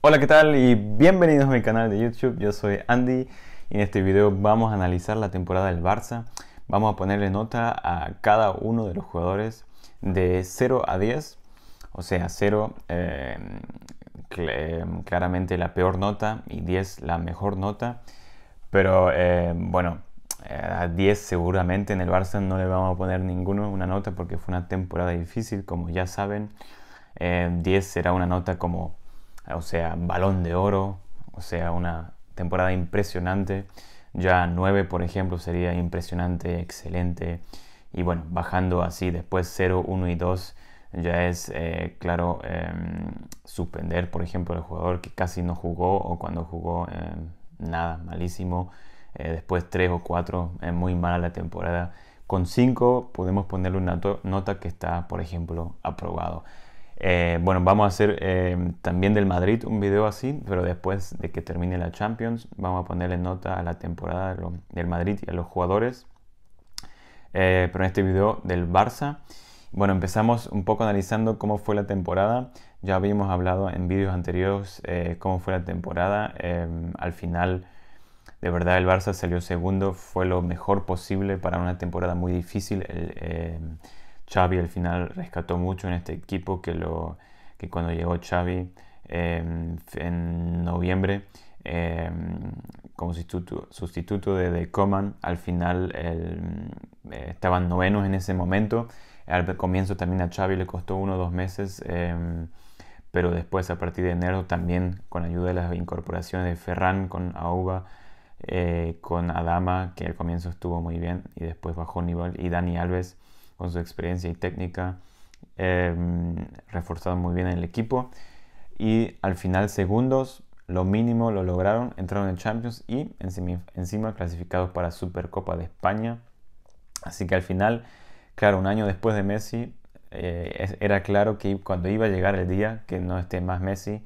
Hola, ¿qué tal? Y bienvenidos a mi canal de YouTube. Yo soy Andy y en este video vamos a analizar la temporada del Barça. Vamos a ponerle nota a cada uno de los jugadores de 0 a 10. O sea, 0 em, em, claramente la peor nota y 10 la mejor nota. Pero em, bueno, a 10 seguramente en el Barça no le vamos a poner ninguno una nota porque fue una temporada difícil, como ya saben. 10 será una nota como o sea, balón de oro, o sea, una temporada impresionante. Ya 9, por ejemplo, sería impresionante, excelente. Y bueno, bajando así después 0, 1 y 2 ya es, eh, claro, em, suspender, por ejemplo, el jugador que casi no jugó o cuando jugó em, nada, malísimo. Eh, después 3 o 4, es eh, muy mala la temporada. Con 5 podemos ponerle una nota que está, por ejemplo, aprobado. Eh, bueno, vamos a hacer eh, también del Madrid un video así, pero después de que termine la Champions, vamos a ponerle nota a la temporada del Madrid y a los jugadores. Eh, pero en este video del Barça, bueno, empezamos un poco analizando cómo fue la temporada. Ya habíamos hablado en vídeos anteriores cómo fue la temporada. al final, de verdad, el Barça salió segundo, fue lo mejor posible para una temporada muy difícil. Xavi al final rescató mucho en este equipo que, lo, que cuando llegó Xavi em, en noviembre em, como sustituto, de, de, Coman, al final eh, estaban novenos en ese momento. Al comienzo también a Xavi le costó uno o dos meses, em, pero después a partir de enero también con ayuda de las incorporaciones de Ferran, con Auba, eh, con Adama, que al comienzo estuvo muy bien y después bajó nivel, y Dani Alves con su experiencia y técnica, em, reforzado muy bien en el equipo. Y al final segundos, lo mínimo lo lograron, entraron en Champions y encima, clasificados para Supercopa de España. Así que al final, claro, un año después de Messi, eh, era claro que cuando iba a llegar el día que no esté más Messi,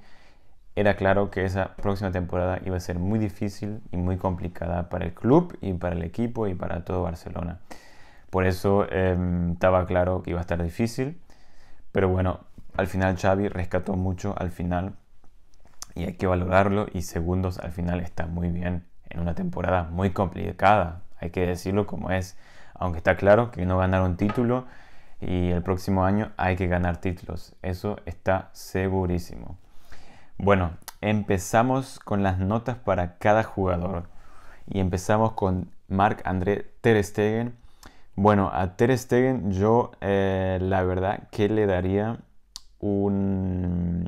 era claro que esa próxima temporada iba a ser muy difícil y muy complicada para el club y para el equipo y para todo Barcelona. Por eso em, estaba claro que iba a estar difícil. Pero bueno, al final Xavi rescató mucho al final y hay que valorarlo. Y segundos al final está muy bien en una temporada muy complicada. Hay que decirlo como es. Aunque está claro que no ganaron título y el próximo año hay que ganar títulos. Eso está segurísimo. Bueno, empezamos con las notas para cada jugador. Y empezamos con Marc-André Ter Stegen bueno, a Ter Stegen yo eh, la verdad que le daría un,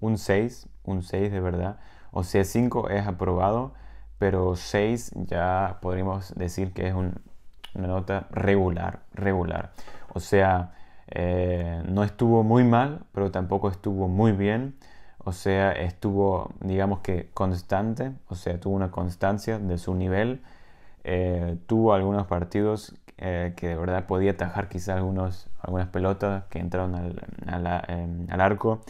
un 6, un 6 de verdad. O sea, 5 es aprobado, pero 6 ya podríamos decir que es una nota regular, regular. O sea, eh, no estuvo muy mal, pero tampoco estuvo muy bien. O sea, estuvo, digamos que constante, o sea, tuvo una constancia de su nivel. Eh, tuvo algunos partidos eh, que de verdad podía atajar quizá algunos, algunas pelotas que entraron al, em, arco.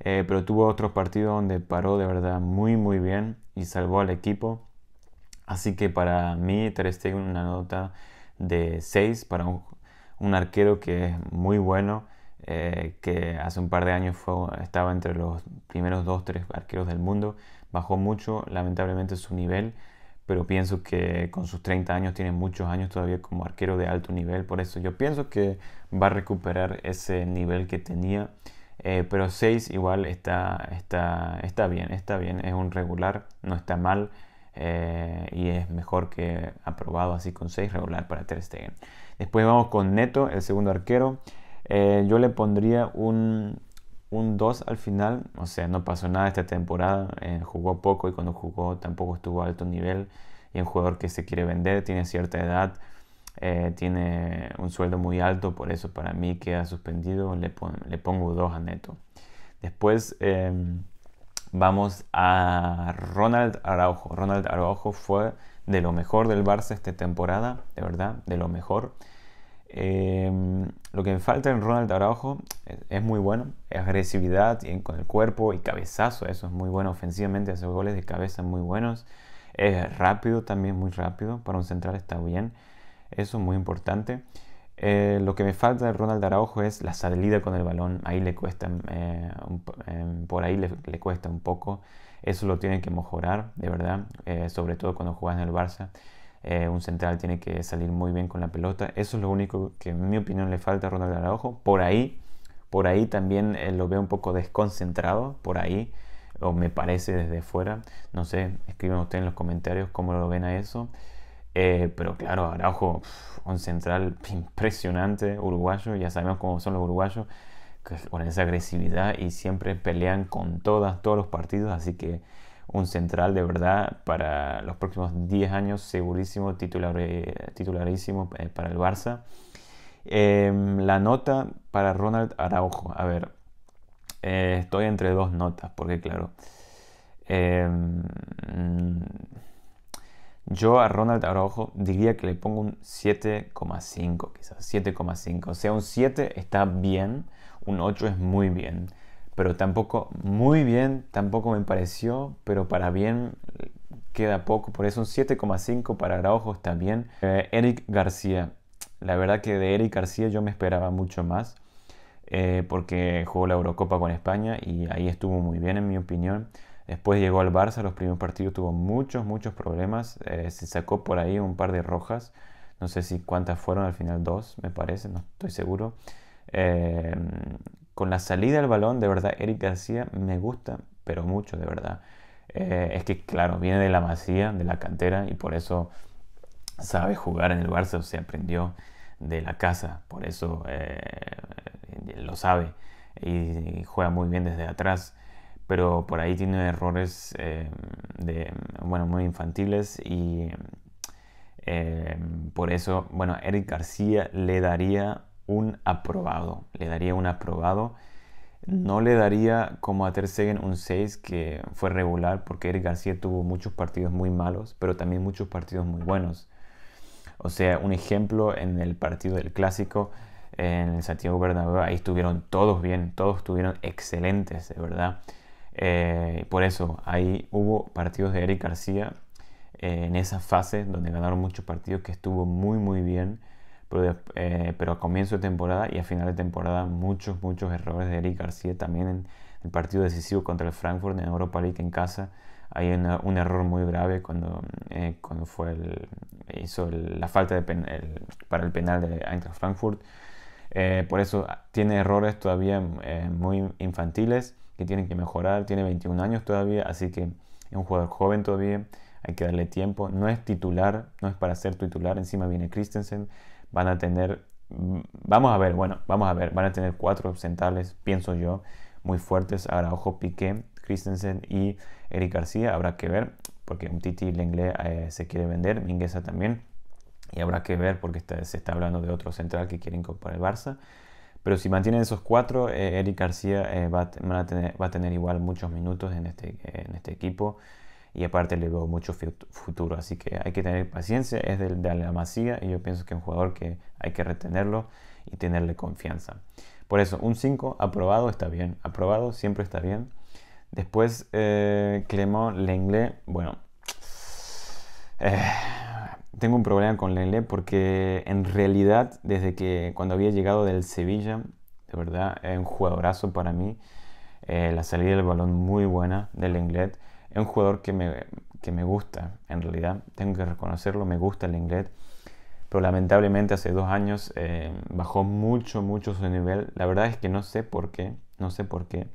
Eh, pero tuvo otros partidos donde paró de verdad muy muy bien y salvó al equipo. Así que para mí Ter Stegen una nota de 6 para un, arquero que es muy bueno, eh, que hace un par de años estaba entre los primeros 2-3 arqueros del mundo. Bajó mucho lamentablemente su nivel, pero pienso que con sus 30 años tiene muchos años todavía como arquero de alto nivel, por eso yo pienso que va a recuperar ese nivel que tenía, eh, pero 6 igual está, está, está bien, está bien, es un regular, no está mal eh, y es mejor que aprobado así con 6 regular para Ter Stegen. Después vamos con Neto, el segundo arquero, eh, yo le pondría un un 2 al final, o sea, no pasó nada esta temporada, eh, jugó poco y cuando jugó tampoco estuvo a alto nivel y un jugador que se quiere vender, tiene cierta edad, eh, tiene un sueldo muy alto, por eso para mí queda suspendido, le, le pongo 2 a Neto. Después em, vamos a Ronald Araujo. Ronald Araujo fue de lo mejor del Barça esta temporada, de verdad, de lo mejor. Em, lo que me falta en Ronald Araujo es, muy bueno, es agresividad con el cuerpo y cabezazo, eso es muy bueno ofensivamente, hace goles de cabeza muy buenos, es rápido también, muy rápido, para un central está bien, eso es muy importante. Eh, lo que me falta de Ronald Araujo es la salida con el balón, ahí le cuesta, eh, em, por ahí le, cuesta un poco, eso lo tiene que mejorar, de verdad, eh, sobre todo cuando juegas en el Barça eh, un central tiene que salir muy bien con la pelota. Eso es lo único que en mi opinión le falta a Ronald Araujo. Por ahí, por ahí también eh, lo veo un poco desconcentrado, por ahí, o me parece desde fuera. No sé, escriban ustedes en los comentarios cómo lo ven a eso. Eh, pero claro, Araujo, un central impresionante, uruguayo, ya sabemos cómo son los uruguayos, con esa agresividad y siempre pelean con todas, todos los partidos, así que un central de verdad para los próximos 10 años, segurísimo, titularísimo eh, para el Barça. Em, la nota para Ronald Araujo, a ver, eh, estoy entre dos notas, porque claro, em, yo a Ronald Araujo diría que le pongo un 7,5, quizás 7,5. O sea, un 7 está bien, un 8 es muy bien pero tampoco muy bien, tampoco me pareció, pero para bien queda poco, por eso un 7,5 para Araujo está bien. Eh, Eric García, la verdad que de Eric García yo me esperaba mucho más, eh, porque jugó la Eurocopa con España y ahí estuvo muy bien en mi opinión. Después llegó al Barça, los primeros partidos tuvo muchos, muchos problemas, eh, se sacó por ahí un par de rojas, no sé si cuántas fueron, al final dos, me parece, no estoy seguro. Eh, con la salida del balón, de verdad, Eric García me gusta, pero mucho, de verdad. Eh, es que, claro, viene de la masía, de la cantera, y por eso sabe jugar en el Barça, se aprendió de la casa, por eso eh, lo sabe y, juega muy bien desde atrás, pero por ahí tiene errores eh, de, bueno, muy infantiles y por eso, bueno, Eric García le daría un aprobado. Le daría un aprobado. No le daría como a Ter un 6 que fue regular porque Eric García tuvo muchos partidos muy malos, pero también muchos partidos muy buenos. O sea, un ejemplo en el partido del clásico en el Santiago Bernabéu, ahí estuvieron todos bien, todos estuvieron excelentes, de verdad. Eh, por eso, ahí hubo partidos de Eric García eh, en esa fase donde ganaron muchos partidos que estuvo muy muy bien eh, pero, a comienzo de temporada y a final de temporada muchos, muchos errores de Eric García también en el partido decisivo contra el Frankfurt en Europa League en casa. Hay un error muy grave cuando, eh, cuando fue hizo la falta para el penal de Eintracht Frankfurt. Eh, por eso ah, tiene errores todavía muy infantiles que tienen que mejorar. Tiene 21 años todavía, así que es un jugador joven todavía. Hay que darle tiempo. No es titular, no es para ser titular. Encima viene Christensen van a tener, vamos a ver, bueno, vamos a ver, van a tener cuatro centrales, pienso yo, muy fuertes, Araujo, Piqué, Christensen y Eric García, habrá que ver, porque un Titi Lenglet eh, se quiere vender, Mingueza también, y habrá que ver porque se está hablando de otro central que quieren comprar el Barça. Pero si mantienen esos cuatro, eh, Eric García eh, va, a tener, va, a tener, igual muchos minutos en este, en este equipo y aparte le veo mucho futuro. Así que hay que tener paciencia, es de, la masía y yo pienso que es un jugador que hay que retenerlo y tenerle confianza. Por eso, un 5 aprobado está bien, aprobado siempre está bien. Después, eh, Lenglet, bueno, eh, tengo un problema con Lenglet porque en realidad desde que cuando había llegado del Sevilla, de verdad, es un jugadorazo para mí. Eh, la salida del balón muy buena del Lenglet es un jugador que me, gusta, en realidad, tengo que reconocerlo, me gusta el inglés, pero lamentablemente hace dos años eh, bajó mucho, mucho su nivel. La verdad es que no sé por qué, no sé por qué,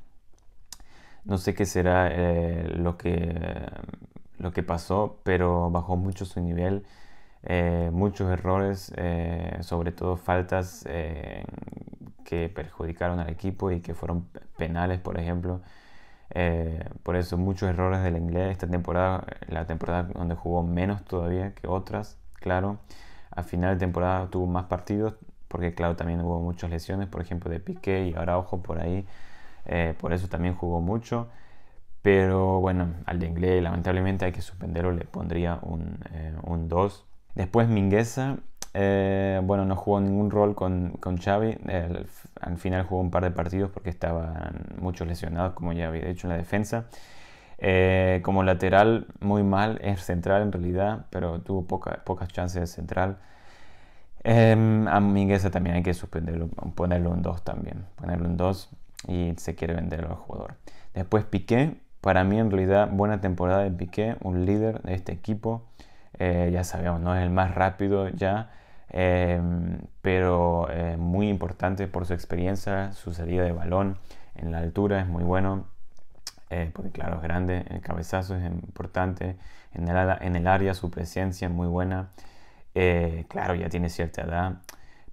no sé qué será eh, lo, que, lo que pasó, pero bajó mucho su nivel. Eh, muchos errores, sobre todo faltas que perjudicaron al equipo y que fueron penales, por ejemplo. Eh, por eso muchos errores del inglés esta temporada, la temporada donde jugó menos todavía que otras, claro. A final de temporada tuvo más partidos, porque claro, también hubo muchas lesiones, por ejemplo, de Piqué y Araujo por ahí. Eh, por eso también jugó mucho. Pero bueno, al de inglés lamentablemente hay que suspenderlo, le pondría un, eh, un 2. Después Mingueza, eh, bueno, no jugó ningún rol con, con Xavi. al final jugó un par de partidos porque estaban muchos lesionados, como ya había dicho, en la defensa. Eh, como lateral, muy mal. Es central en realidad, pero tuvo pocas chances de central. Em, a también hay que suspenderlo, ponerlo en 2 también. Ponerlo en 2 y se quiere venderlo al jugador. Después Piqué. Para mí, en realidad, buena temporada de Piqué, un líder de este equipo. Eh, ya sabemos, no es el más rápido ya, Em, pero eh, muy importante por su experiencia, su salida de balón en la altura es muy bueno, eh, porque claro, es grande, el cabezazo es importante, en el, en el área su presencia es muy buena, eh, claro, ya tiene cierta edad,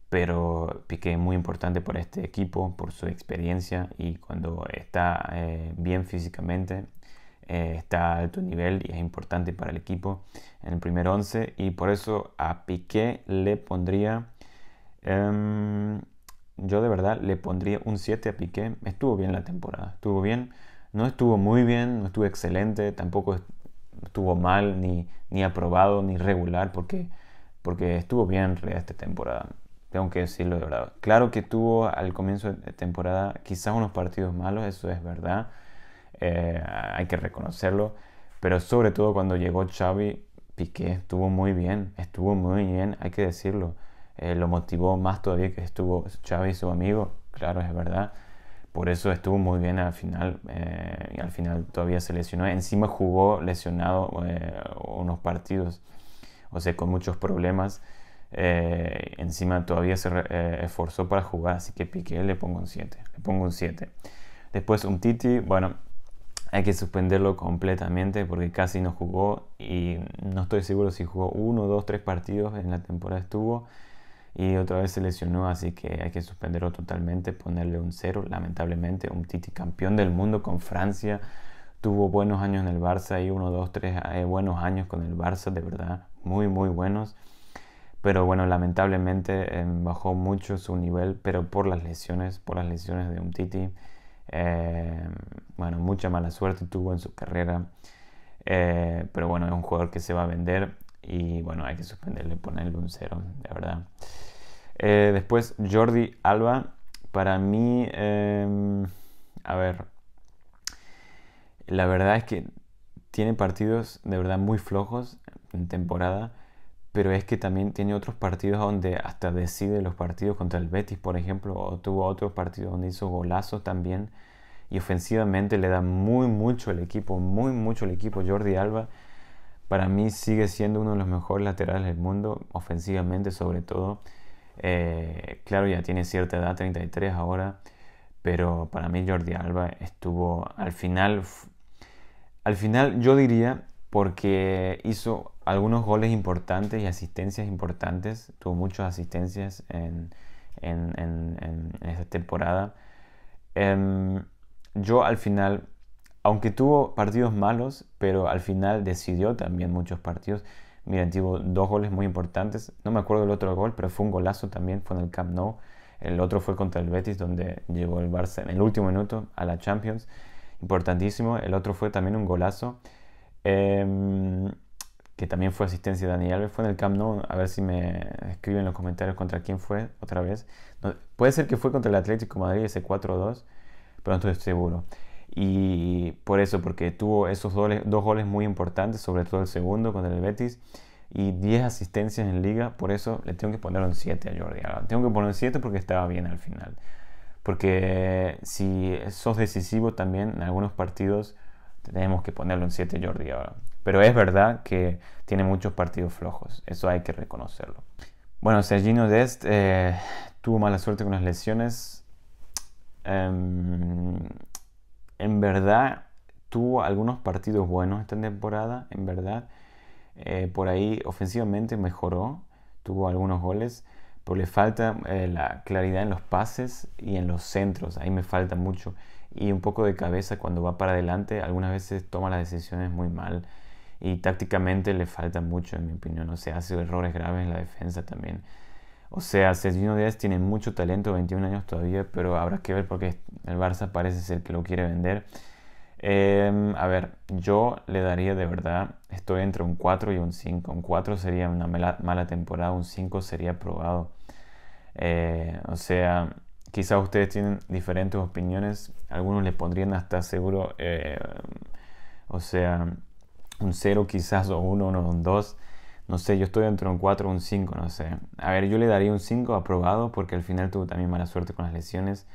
pero Piqué es muy importante por este equipo, por su experiencia y cuando está eh, bien físicamente eh, está a alto nivel y es importante para el equipo en el primer 11 y por eso a Piqué le pondría em, yo de verdad le pondría un 7 a Piqué estuvo bien la temporada estuvo bien no estuvo muy bien no estuvo excelente tampoco estuvo mal ni, ni aprobado ni regular porque porque estuvo bien esta temporada tengo que decirlo de verdad claro que tuvo al comienzo de temporada quizás unos partidos malos eso es verdad eh, hay que reconocerlo. Pero sobre todo cuando llegó Xavi, Piqué estuvo muy bien, estuvo muy bien, hay que decirlo. Eh, lo motivó más todavía que estuvo Xavi su amigo, claro, es verdad. Por eso estuvo muy bien al final, eh, y al final todavía se lesionó. Encima jugó lesionado unos partidos, o sea, con muchos problemas. encima todavía se esforzó para jugar, así que Piqué le pongo un 7. Le pongo un 7. Después un Titi, bueno, hay que suspenderlo completamente porque casi no jugó y no estoy seguro si jugó uno, dos, tres partidos en la temporada estuvo y otra vez se lesionó, así que hay que suspenderlo totalmente, ponerle un cero, lamentablemente, un Titi campeón del mundo con Francia, tuvo buenos años en el Barça y uno, dos, tres eh, buenos años con el Barça, de verdad, muy, muy buenos. Pero bueno, lamentablemente em, bajó mucho su nivel, pero por las lesiones, por las lesiones de un Titi. Em, bueno, mucha mala suerte tuvo en su carrera. Eh, pero bueno, es un jugador que se va a vender y bueno, hay que suspenderle, ponerle un cero, de verdad. Eh, después Jordi Alba, para mí, em, a ver, la verdad es que tiene partidos de verdad muy flojos en temporada pero es que también tiene otros partidos donde hasta decide los partidos contra el Betis, por ejemplo, o tuvo otros partidos donde hizo golazos también y ofensivamente le da muy mucho el equipo, muy mucho el equipo. Jordi Alba para mí sigue siendo uno de los mejores laterales del mundo, ofensivamente sobre todo. Eh, claro, ya tiene cierta edad, 33 ahora, pero para mí Jordi Alba estuvo al final, al final yo diría porque hizo algunos goles importantes y asistencias importantes. Tuvo muchas asistencias en, en, esta temporada. Em, yo al final, aunque tuvo partidos malos, pero al final decidió también muchos partidos. Miren, tuvo dos goles muy importantes. No me acuerdo del otro gol, pero fue un golazo también, fue en el Camp Nou. El otro fue contra el Betis, donde llegó el Barça en el último minuto a la Champions. Importantísimo. El otro fue también un golazo. Eh que también fue asistencia de Dani Alves, fue en el Camp Nou, a ver si me escriben en los comentarios contra quién fue otra vez. puede ser que fue contra el Atlético Madrid ese 4-2, pero no estoy seguro. Y por eso, porque tuvo esos dos goles muy importantes, sobre todo el segundo contra el Betis, y 10 asistencias en liga, por eso le tengo que poner un 7 a Jordi Alba. Tengo que poner un 7 porque estaba bien al final. Porque si sos decisivo también en algunos partidos, tenemos que ponerlo en 7 Jordi ahora pero es verdad que tiene muchos partidos flojos, eso hay que reconocerlo. Bueno, Sergino Dest eh, tuvo mala suerte con las lesiones. Em, en verdad tuvo algunos partidos buenos esta temporada, en verdad. Eh, por ahí ofensivamente mejoró, tuvo algunos goles, pero le falta eh, la claridad en los pases y en los centros, ahí me falta mucho. Y un poco de cabeza cuando va para adelante, algunas veces toma las decisiones muy mal y tácticamente le falta mucho, en mi opinión. O sea, hace errores graves en la defensa también. O sea, Sergio Díaz tiene mucho talento, 21 años todavía, pero habrá que ver porque el Barça parece ser que lo quiere vender. Em, a ver, yo le daría de verdad, estoy entre un 4 y un 5. Un 4 sería una mala, temporada, un 5 sería probado. Eh, o sea, quizás ustedes tienen diferentes opiniones, algunos le pondrían hasta seguro, eh, o sea, un 0 quizás, o 1 o un 2. No sé, yo estoy entre un 4 o un 5, no sé. A ver, yo le daría un 5 aprobado porque al final tuvo también mala suerte con las lesiones.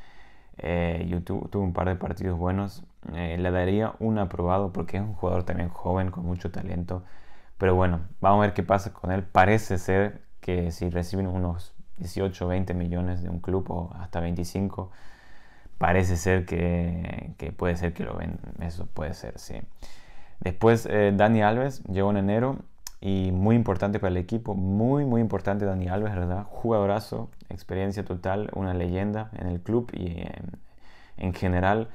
Eh, yo tuve un par de partidos buenos. Eh, le daría un aprobado porque es un jugador también joven, con mucho talento. Pero bueno, vamos a ver qué pasa con él. Parece ser que si reciben unos 18, 20 millones de un club o hasta 25, parece ser que, que puede ser que lo ven. Eso puede ser, sí. Después eh, Dani Alves llegó en enero y muy importante para el equipo, muy muy importante Dani Alves, ¿verdad? Jugadorazo, experiencia total, una leyenda en el club y en, general.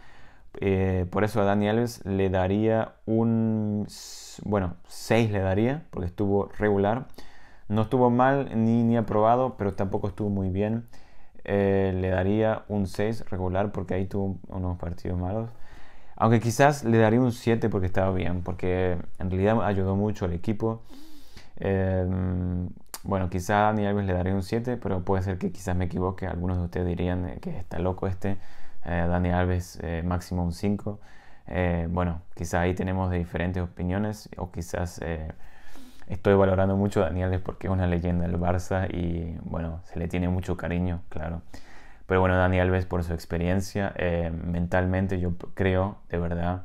Eh, por eso a Dani Alves le daría un, bueno, 6 le daría porque estuvo regular. No estuvo mal ni, aprobado, pero tampoco estuvo muy bien. Eh, le daría un 6 regular porque ahí tuvo unos partidos malos. Aunque quizás le daría un 7 porque estaba bien, porque en realidad ayudó mucho al equipo. Em, bueno, quizás a Dani Alves le daría un 7, pero puede ser que quizás me equivoque. Algunos de ustedes dirían eh, que está loco este. Daniel eh, Dani Alves eh, máximo un 5. bueno, quizás ahí tenemos diferentes opiniones o quizás estoy valorando mucho a Dani Alves porque es una leyenda del Barça y bueno, se le tiene mucho cariño, claro. Pero bueno, Dani Alves por su experiencia, eh, mentalmente yo creo, de verdad,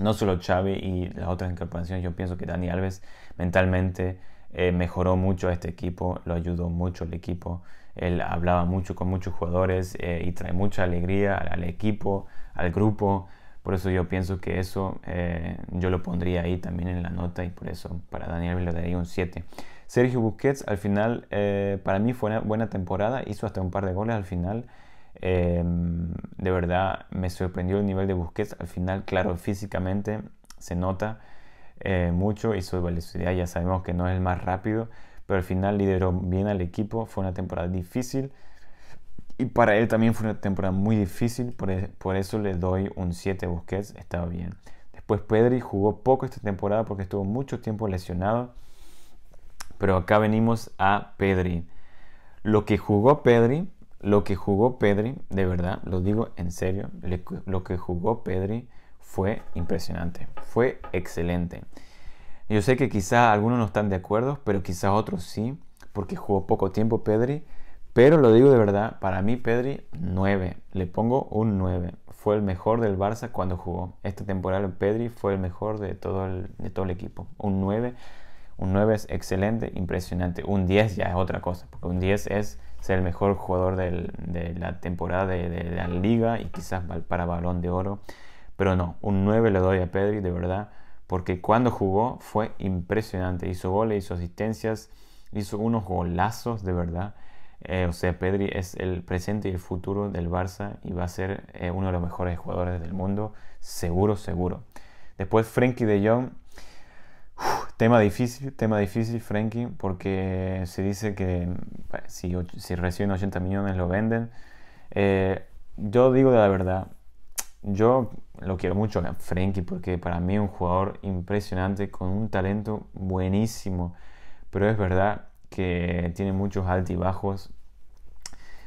no solo Xavi y las otras incorporaciones, yo pienso que Dani Alves mentalmente eh, mejoró mucho a este equipo, lo ayudó mucho el equipo. Él hablaba mucho con muchos jugadores eh, y trae mucha alegría al, al, equipo, al grupo. Por eso yo pienso que eso yo lo pondría ahí también en la nota y por eso para Dani Alves le daría un 7. Sergio Busquets al final eh, para mí fue una buena temporada, hizo hasta un par de goles al final. Em, de verdad me sorprendió el nivel de Busquets. Al final, claro, físicamente se nota eh, mucho y su velocidad ya sabemos que no es el más rápido, pero al final lideró bien al equipo. Fue una temporada difícil y para él también fue una temporada muy difícil, por, e, eso le doy un 7 a Busquets, estaba bien. Después Pedri jugó poco esta temporada porque estuvo mucho tiempo lesionado pero acá venimos a Pedri. Lo que jugó Pedri, lo que jugó Pedri, de verdad, lo digo en serio, lo que jugó Pedri fue impresionante, fue excelente. Yo sé que quizás algunos no están de acuerdo, pero quizás otros sí, porque jugó poco tiempo Pedri, pero lo digo de verdad, para mí Pedri 9, le pongo un 9. Fue el mejor del Barça cuando jugó. Esta temporada Pedri fue el mejor de todo el, de todo el equipo, un 9 un 9 es excelente, impresionante. Un 10 ya es otra cosa, porque un 10 es ser el mejor jugador de la temporada de, la liga y quizás para balón de oro. Pero no, un 9 le doy a Pedri, de verdad, porque cuando jugó fue impresionante. Hizo goles, hizo asistencias, hizo unos golazos, de verdad. Eh, o sea, Pedri es el presente y el futuro del Barça y va a ser eh, uno de los mejores jugadores del mundo, seguro, seguro. Después Frenkie de Jong Tema difícil, tema difícil, Frankie, porque se dice que si, si reciben 80 millones lo venden. Eh, yo digo de la verdad, yo lo quiero mucho a Frankie porque para mí es un jugador impresionante con un talento buenísimo, pero es verdad que tiene muchos altibajos.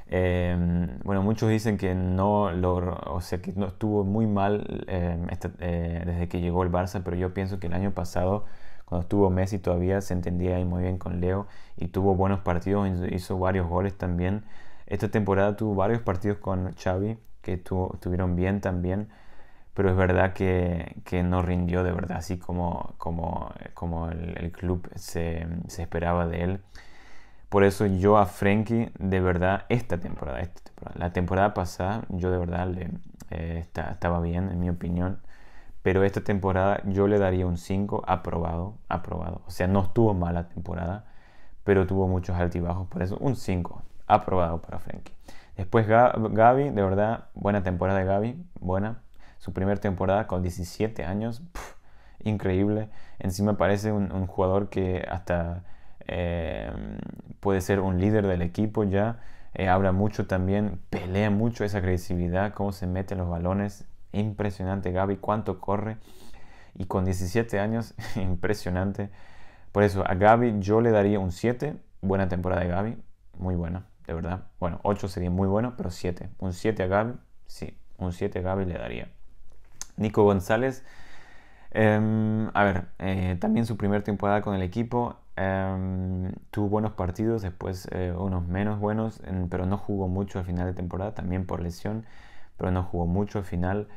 Eh, em, bueno, muchos dicen que no o sea, que no estuvo muy mal em, eh, desde que llegó el Barça, pero yo pienso que el año pasado cuando estuvo Messi todavía se entendía ahí muy bien con Leo y tuvo buenos partidos, hizo varios goles también. Esta temporada tuvo varios partidos con Xavi que estuvieron bien también, pero es verdad que, que, no rindió de verdad así como, como, como el, club se, se esperaba de él. Por eso yo a Frenkie, de verdad, esta temporada, esta la temporada pasada, yo de verdad le, eh, estaba bien, en mi opinión pero esta temporada yo le daría un 5 aprobado, aprobado. O sea, no estuvo mala temporada, pero tuvo muchos altibajos, por eso un 5 aprobado para Frankie. Después Gaby, de verdad, buena temporada de Gaby, buena. Su primera temporada con 17 años, increíble. Encima parece un, jugador que hasta eh, puede ser un líder del equipo ya. Eh, habla mucho también, pelea mucho esa agresividad, cómo se mete los balones, Impresionante Gaby, cuánto corre. Y con 17 años, impresionante. Por eso a Gaby yo le daría un 7. Buena temporada de Gaby, muy buena, de verdad. Bueno, 8 sería muy bueno, pero 7. Un 7 a Gaby, sí, un 7 a Gaby le daría. Nico González, em, a ver, eh, también su primer temporada con el equipo. Em, tuvo buenos partidos, después eh, unos menos buenos, pero no jugó mucho al final de temporada, también por lesión pero no jugó mucho al final.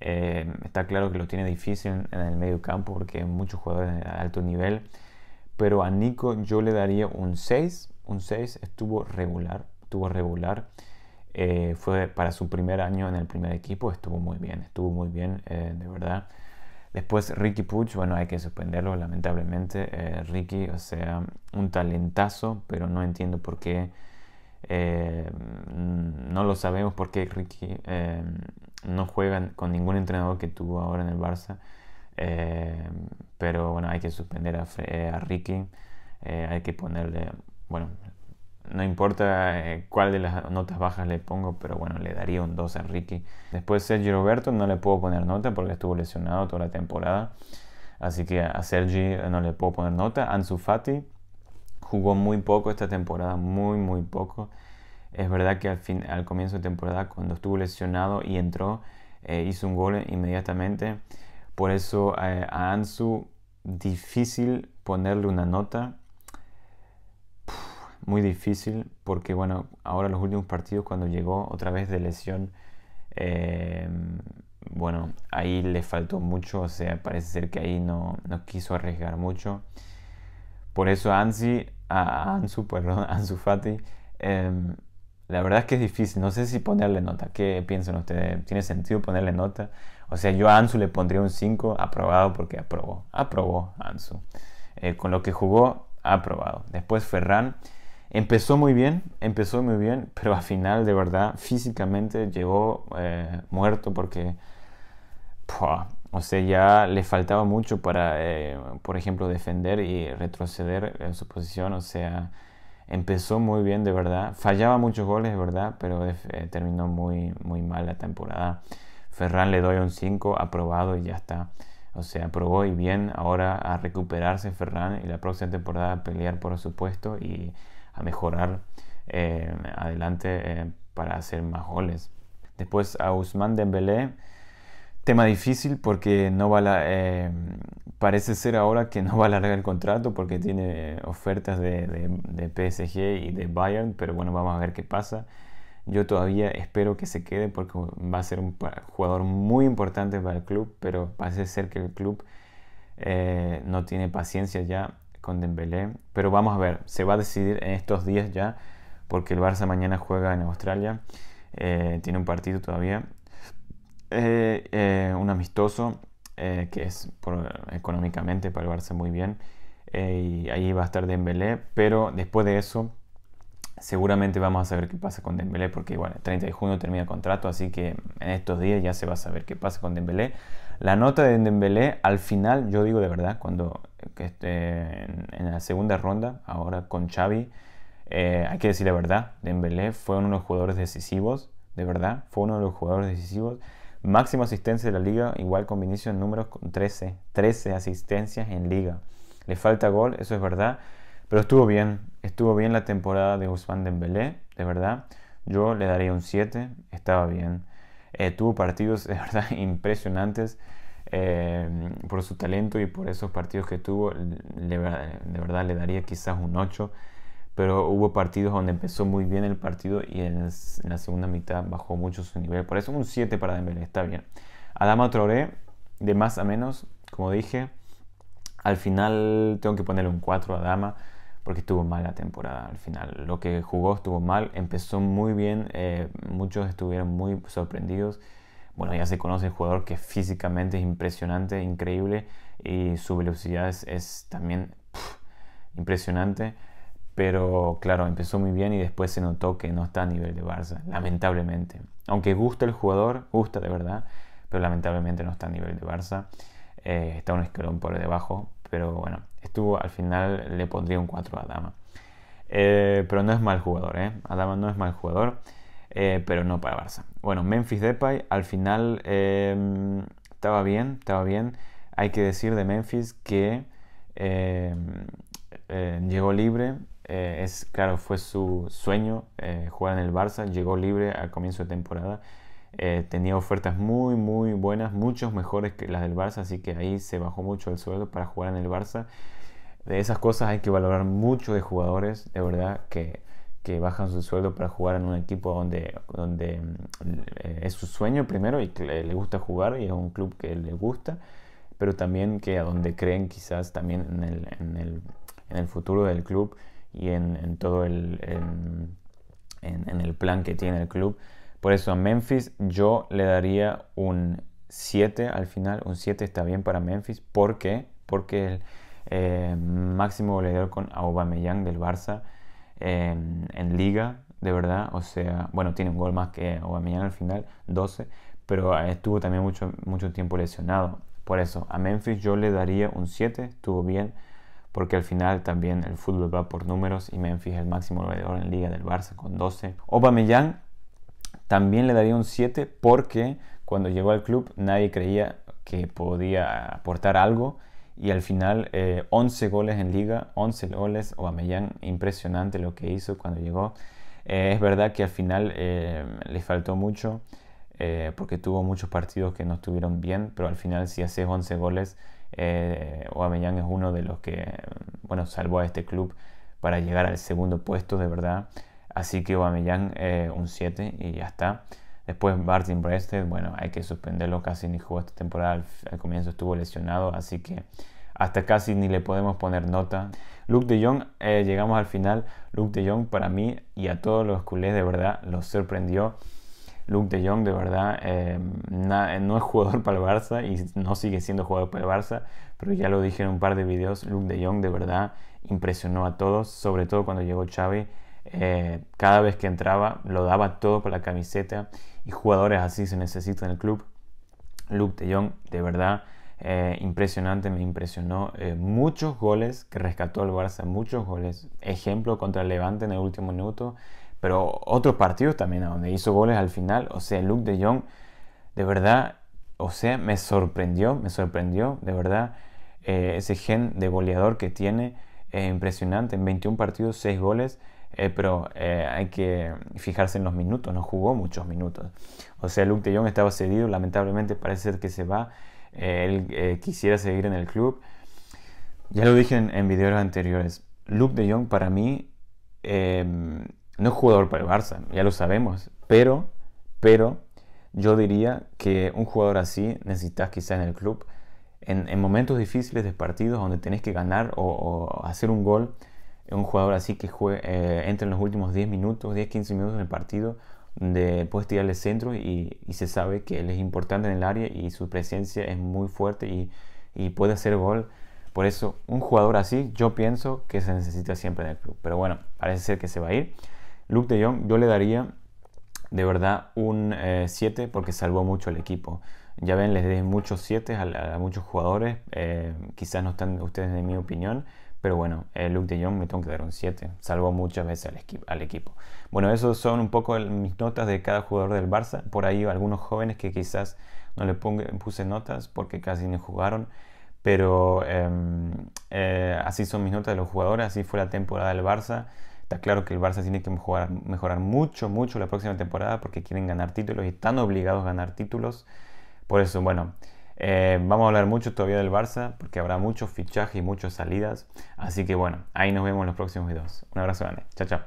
Eh, está claro que lo tiene difícil en el medio campo porque hay muchos jugadores de alto nivel. Pero a Nico yo le daría un 6. Un 6 estuvo regular. Estuvo regular. Eh, fue para su primer año en el primer equipo. Estuvo muy bien. Estuvo muy bien, eh, de verdad. Después Ricky Puch, bueno, hay que suspenderlo lamentablemente. Ricky, o sea, un talentazo, pero no entiendo por qué eh, no lo sabemos porque Ricky eh, no juega con ningún entrenador que tuvo ahora en el Barça. Eh, pero bueno, hay que suspender a, Ricky. hay que ponerle, bueno, no importa cuál de las notas bajas le pongo, pero bueno, le daría un 2 a Ricky. Después Sergio Roberto no le puedo poner nota porque estuvo lesionado toda la temporada. Así que a Sergi no le puedo poner nota. Ansu Fati jugó muy poco esta temporada, muy, muy poco. Es verdad que al, fin, al comienzo de temporada, cuando estuvo lesionado y entró, eh, hizo un gol inmediatamente. Por eso eh, a Ansu difícil ponerle una nota. muy difícil porque bueno, ahora los últimos partidos cuando llegó otra vez de lesión, em, bueno, ahí le faltó mucho, o sea, parece ser que ahí no, no quiso arriesgar mucho. Por eso Ansi a Ansu, perdón, pues, Ansu Fati, em, la verdad es que es difícil, no sé si ponerle nota. ¿Qué piensan ustedes? ¿Tiene sentido ponerle nota? O sea, yo a Ansu le pondría un 5, aprobado porque aprobó. Aprobó Ansu. Eh, con lo que jugó, aprobado. Después Ferran empezó muy bien, empezó muy bien, pero al final, de verdad, físicamente llegó eh, muerto porque. O sea, ya le faltaba mucho para, eh, por ejemplo, defender y retroceder en su posición. O sea, empezó muy bien de verdad. Fallaba muchos goles de verdad, pero eh, terminó muy, muy mal la temporada. Ferran le doy un 5, aprobado y ya está. O sea, aprobó y bien. Ahora a recuperarse Ferran y la próxima temporada a pelear por su puesto y a mejorar eh, adelante para hacer más goles. Después a Usman Dembélé Tema difícil porque no va eh, parece ser ahora que no va a alargar el contrato porque tiene ofertas de, PSG y de Bayern, pero bueno, vamos a ver qué pasa. Yo todavía espero que se quede porque va a ser un jugador muy importante para el club, pero parece ser que el club eh, no tiene paciencia ya con Dembélé. Pero vamos a ver, se va a decidir en estos días ya porque el Barça mañana juega en Australia, eh, tiene un partido todavía eh, eh, un amistoso eh, que es económicamente para el Barça muy bien. y ahí va a estar Dembélé, pero después de eso seguramente vamos a saber qué pasa con Dembélé porque bueno, el 30 de junio termina el contrato, así que en estos días ya se va a saber qué pasa con Dembélé. La nota de Dembélé al final, yo digo de verdad, cuando en, la segunda ronda, ahora con Xavi, hay que decir la verdad, Dembélé fue uno de los jugadores decisivos, de verdad, fue uno de los jugadores decisivos Máxima asistencia de la liga, igual con Vinicius en números, con 13. 13 asistencias en liga. Le falta gol, eso es verdad. Pero estuvo bien. Estuvo bien la temporada de Usman Dembélé, de verdad. Yo le daría un 7. Estaba bien. Eh, tuvo partidos de verdad impresionantes. Eh, por su talento y por esos partidos que tuvo, de verdad le daría quizás un 8 pero hubo partidos donde empezó muy bien el partido y en, la segunda mitad bajó mucho su nivel. Por eso un 7 para Dembélé, está bien. Adama Traoré, de más a menos, como dije, al final tengo que ponerle un 4 a Adama porque estuvo mal la temporada al final. Lo que jugó estuvo mal, empezó muy bien, eh, muchos estuvieron muy sorprendidos. Bueno, ya se conoce el jugador que físicamente es impresionante, increíble, y su velocidad es, también impresionante. Pero claro, empezó muy bien y después se notó que no está a nivel de Barça, lamentablemente. Aunque gusta el jugador, gusta de verdad, pero lamentablemente no está a nivel de Barça. Eh, está un escalón por debajo, pero bueno, estuvo al final, le pondría un 4 a Adama... Eh, pero no es mal jugador, ¿eh? Adama no es mal jugador, eh, pero no para Barça. Bueno, Memphis Depay al final em, estaba bien, estaba bien. Hay que decir de Memphis que em, llegó libre, eh, es, claro, fue su sueño eh, jugar en el Barça, llegó libre a comienzo de temporada. Eh, tenía ofertas muy, muy buenas, muchos mejores que las del Barça, así que ahí se bajó mucho el sueldo para jugar en el Barça. De esas cosas hay que valorar mucho de jugadores, de verdad, que, que bajan su sueldo para jugar en un equipo donde, donde es su sueño primero y que le gusta jugar y es un club que le gusta, pero también que a donde creen quizás también en el futuro del club y en, todo el, en, el plan que tiene el club. Por eso a Memphis yo le daría un 7 al final. Un 7 está bien para Memphis. ¿Por qué? Porque el eh, máximo goleador con Aubameyang del Barça en liga, de verdad. O sea, bueno, tiene un gol más que Aubameyang al final, 12. Pero estuvo también mucho tiempo lesionado. Por eso a Memphis yo le daría un 7. Estuvo bien porque al final también el fútbol va por números y me es el máximo goleador en Liga del Barça con 12. Aubameyang también le daría un 7 porque cuando llegó al club nadie creía que podía aportar algo y al final 11 eh, goles en liga, 11 goles, Aubameyang, impresionante lo que hizo cuando llegó. Eh, es verdad que al final eh, le faltó mucho porque tuvo muchos partidos que no estuvieron bien, pero al final si haces 11 goles eh, es uno de los que, bueno, salvó a este club para llegar al segundo puesto de verdad. Así que Aubameyang eh, un 7 y ya está. Después Martin Brested, bueno, hay que suspenderlo, casi ni jugó esta temporada, al, comienzo estuvo lesionado, así que hasta casi ni le podemos poner nota. Luke de Jong, eh, llegamos al final, Luke de Jong para mí y a todos los culés de verdad los sorprendió. Luke de Jong, de verdad, em, no es jugador para el Barça y no sigue siendo jugador para el Barça, pero ya lo dije en un par de videos, Luke de Jong de verdad impresionó a todos, sobre todo cuando llegó Xavi. Eh, cada vez que entraba lo daba todo por la camiseta y jugadores así se necesitan en el club. Luke de Jong, de verdad, eh, impresionante, me impresionó. Eh, muchos goles que rescató el Barça, muchos goles. Ejemplo contra el Levante en el último minuto, pero otros partidos también, donde hizo goles al final. O sea, Luke de Jong, de verdad, o sea, me sorprendió, me sorprendió, de verdad, eh, ese gen de goleador que tiene. Es impresionante, en 21 partidos, 6 goles. Eh, pero eh, hay que fijarse en los minutos, no jugó muchos minutos. O sea, Luke de Jong estaba cedido, lamentablemente parece ser que se va, él quisiera seguir en el club. Ya lo dije en, en videos anteriores, Luke de Jong para mí em, no es jugador para el Barça, ya lo sabemos, pero, pero yo diría que un jugador así necesitas quizás en el club, en, momentos difíciles de partidos donde tenés que ganar o, hacer un gol, un jugador así que juegue, eh, entre en los últimos 10 minutos, 10-15 minutos del partido, donde puedes tirarle centro y, se sabe que él es importante en el área y su presencia es muy fuerte y, y puede hacer gol. Por eso, un jugador así, yo pienso que se necesita siempre en el club. Pero bueno, parece ser que se va a ir. Luke de Jong yo le daría de verdad un 7 eh, porque salvó mucho al equipo. Ya ven, les dé muchos 7 a, muchos jugadores. Eh, quizás no están ustedes de mi opinión, pero bueno, eh, Luke de Jong me tengo que dar un 7. Salvó muchas veces al, equipo. Bueno, esos son un poco mis notas de cada jugador del Barça. Por ahí algunos jóvenes que quizás no le puse notas porque casi ni jugaron. Pero em, eh, así son mis notas de los jugadores. Así fue la temporada del Barça. Está claro que el Barça tiene que mejorar, mucho, mucho la próxima temporada porque quieren ganar títulos y están obligados a ganar títulos. Por eso, bueno, eh, vamos a hablar mucho todavía del Barça porque habrá muchos fichajes y muchas salidas. Así que bueno, ahí nos vemos en los próximos videos. Un abrazo grande. Chao, chao.